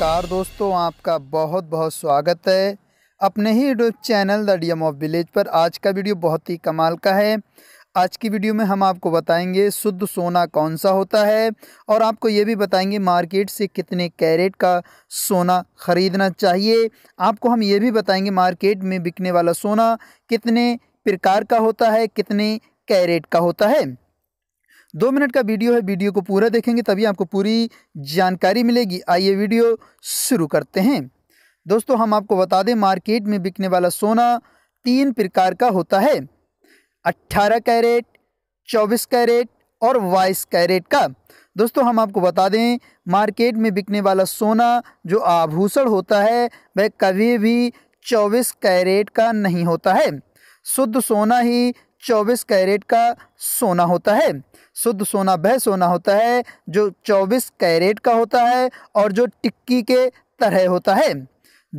नमस्कार दोस्तों आपका बहुत बहुत स्वागत है अपने ही YouTube channel the D M of village पर आज का वीडियो बहुत ही कमाल का है आज की वीडियो में हम आपको बताएंगे शुद्ध सोना कौन सा होता है और आपको ये भी बताएंगे मार्केट से कितने कैरेट का सोना ख़रीदना चाहिए आपको हम ये भी बताएंगे मार्केट में बिकने वाला सोना कितने प्रकार का होता है कितने कैरेट का होता है दो मिनट का वीडियो है वीडियो को पूरा देखेंगे तभी आपको पूरी जानकारी मिलेगी आइए वीडियो शुरू करते हैं दोस्तों हम आपको बता दें मार्केट में बिकने वाला सोना तीन प्रकार का होता है अट्ठारह कैरेट चौबीस कैरेट और बाईस कैरेट का दोस्तों हम आपको बता दें मार्केट में बिकने वाला सोना जो आभूषण होता है वह कभी भी चौबीस कैरेट का नहीं होता है शुद्ध सोना ही चौबीस कैरेट का सोना होता है शुद्ध सोना वह सोना होता है जो चौबीस कैरेट का होता है और जो टिक्की के तरह होता है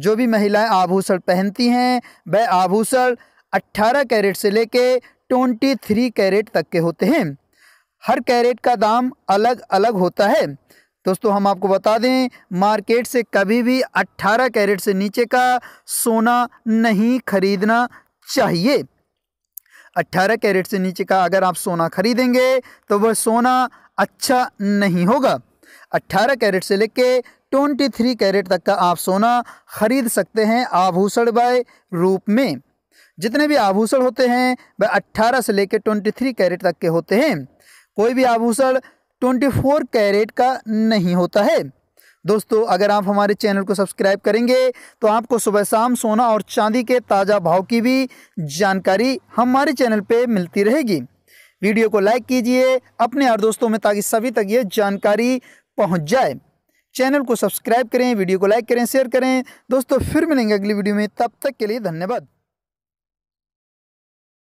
जो भी महिलाएं आभूषण पहनती हैं वह आभूषण 18 कैरेट से लेके 23 कैरेट तक के होते हैं हर कैरेट का दाम अलग अलग होता है दोस्तों हम आपको बता दें मार्केट से कभी भी 18 कैरेट से नीचे का सोना नहीं खरीदना चाहिए 18 कैरेट से नीचे का अगर आप सोना खरीदेंगे तो वह सोना अच्छा नहीं होगा 18 कैरेट से लेके 23 कैरेट तक का आप सोना खरीद सकते हैं आभूषण बाय रूप में जितने भी आभूषण होते हैं वह 18 से लेके 23 कैरेट तक के होते हैं कोई भी आभूषण 24 कैरेट का नहीं होता है दोस्तों अगर आप हमारे चैनल को सब्सक्राइब करेंगे तो आपको सुबह शाम सोना और चांदी के ताज़ा भाव की भी जानकारी हमारे चैनल पर मिलती रहेगी वीडियो को लाइक कीजिए अपने और दोस्तों में ताकि सभी तक ये जानकारी पहुंच जाए चैनल को सब्सक्राइब करें वीडियो को लाइक करें शेयर करें दोस्तों फिर मिलेंगे अगली वीडियो में तब तक के लिए धन्यवाद